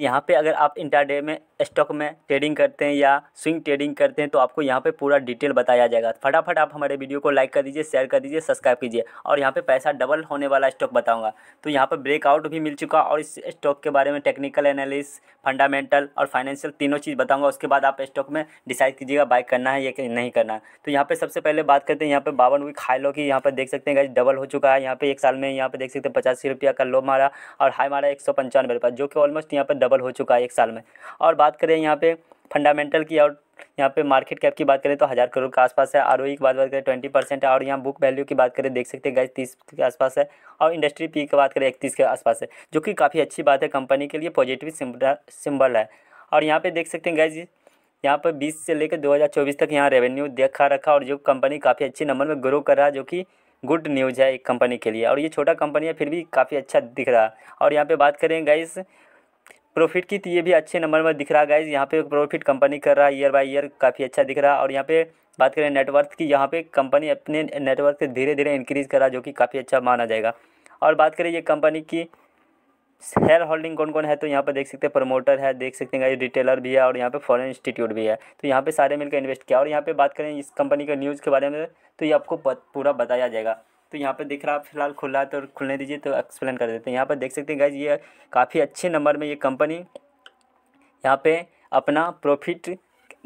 यहाँ पे अगर आप इंटरडे में स्टॉक में ट्रेडिंग करते हैं या स्विंग ट्रेडिंग करते हैं तो आपको यहाँ पे पूरा डिटेल बताया जाएगा फटाफट आप हमारे वीडियो को लाइक कर दीजिए शेयर कर दीजिए सब्सक्राइब कीजिए और यहाँ पे पैसा डबल होने वाला स्टॉक बताऊंगा तो यहाँ पे ब्रेकआउट भी मिल चुका और इस स्टॉक के बारे में टेक्निकल एनालिस फंडामेंटल और फाइनेंशियल तीनों चीज़ बताऊँगा उसके बाद आप स्टॉक में डिसाइड कीजिएगा बाइक करना है या नहीं करना तो यहाँ पर सबसे पहले बात करते हैं यहाँ पर बावन वीक हाई लो की यहाँ पर देख सकते हैं डबल हो चुका है यहाँ पर एक साल में यहाँ पर देख सकते हैं पचासी रुपया का लो मारा और हाई मारा एक सौ पंचानवे रुपया जो कि ऑलमोस्ट यहाँ पर डबल हो चुका है एक साल में और बात करें यहाँ पे फंडामेंटल की और यहाँ पे मार्केट कैप की बात करें तो हज़ार करोड़ के आसपास है आर e की बात बात करें ट्वेंटी परसेंट है और यहाँ बुक वैल्यू की बात करें देख सकते हैं गैस तीस के आसपास है और इंडस्ट्री पी की बात करें इकतीस के आसपास है जो कि काफ़ी अच्छी बात है कंपनी के लिए पॉजिटिव सिम्बल है और यहाँ पर देख सकते हैं गैस यहाँ पर बीस से लेकर दो तक यहाँ रेवेन्यू देखा रखा और जो कंपनी काफ़ी अच्छे नंबर में ग्रो कर रहा है जो कि गुड न्यूज़ है एक कंपनी के लिए और ये छोटा कंपनी है फिर भी काफ़ी अच्छा दिख रहा है और यहाँ पे बात करें गाइस प्रॉफिट की तो ये भी अच्छे नंबर में दिख रहा है गाइज यहाँ पे प्रॉफिट कंपनी कर रहा है ईयर बाय ईयर काफ़ी अच्छा दिख रहा है और यहाँ पे बात करें नेटवर्थ की यहाँ पे कंपनी अपने नेटवर्क से धीरे धीरे इंक्रीज़ कर रहा है जो कि काफ़ी अच्छा माना जाएगा और बात करें ये कंपनी की शेयर होल्डिंग कौन कौन है तो यहाँ पर देख सकते हैं प्रमोटर है देख सकते हैं रिटेलर भी है और यहाँ पे फॉरेन इंस्टीट्यूट भी है तो यहाँ पे सारे मिलकर इन्वेस्ट किया और यहाँ पे बात करें इस कंपनी के न्यूज़ के बारे में तो ये आपको पूरा बताया जाएगा तो यहाँ पर दिख रहा है फिलहाल खुला है तो खुलने दीजिए तो एक्सप्लेन कर देते हैं यहाँ पर देख सकते हैं गैज ये काफ़ी अच्छे नंबर में ये कंपनी यहाँ पर अपना प्रॉफिट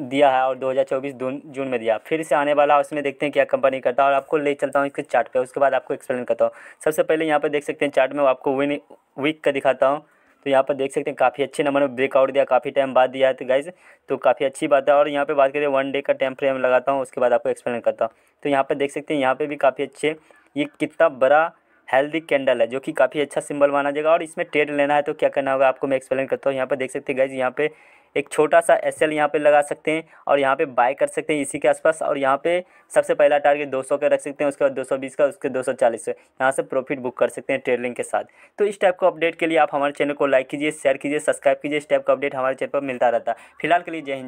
दिया है और 2024 जून में दिया फिर से आने वाला उसमें देखते हैं क्या कंपनी करता है और आपको ले चलता हूँ इसके चार्ट पे उसके बाद आपको एक्सप्लेन करता हूँ सबसे पहले यहाँ पर देख सकते हैं चार्ट में आपको विन वीक का दिखाता हूँ तो यहाँ पर देख सकते हैं काफ़ी अच्छे नंबर में ब्रेकआउट दिया काफ़ी टाइम बाद दिया है तो गाइज तो काफ़ी अच्छी बात है और यहाँ पर बात करिए वन डे का टाइम फ्रेम लगाता हूँ उसके बाद आपको एक्सप्लेन करता हूँ तो यहाँ पर देख सकते हैं यहाँ पर भी काफ़ी अच्छे ये कितना बड़ा हेल्दी कैंडल है जो कि काफ़ी अच्छा सिंबल माना जाएगा और इसमें ट्रेड लेना है तो क्या करना होगा आपको मैं एक्सप्लेन करता हूँ यहाँ पर देख सकते हैं गाइज यहाँ पे एक छोटा सा एस एल यहाँ पर लगा सकते हैं और यहाँ पे बाय कर सकते हैं इसी के आसपास और यहाँ पे सबसे पहला टारगेट 200 का रख सकते हैं उसके बाद 220 का उसके 240 का यहाँ से प्रॉफिट बुक कर सकते हैं ट्रेडिंग के साथ तो इस टाइप को अपडेट के लिए आप हमारे चैनल को लाइक कीजिए शेयर कीजिए सब्सक्राइब कीजिए इस टाइप का अपडेट हमारे चैनल पर मिलता रहता है फिलहाल के लिए जय हिंद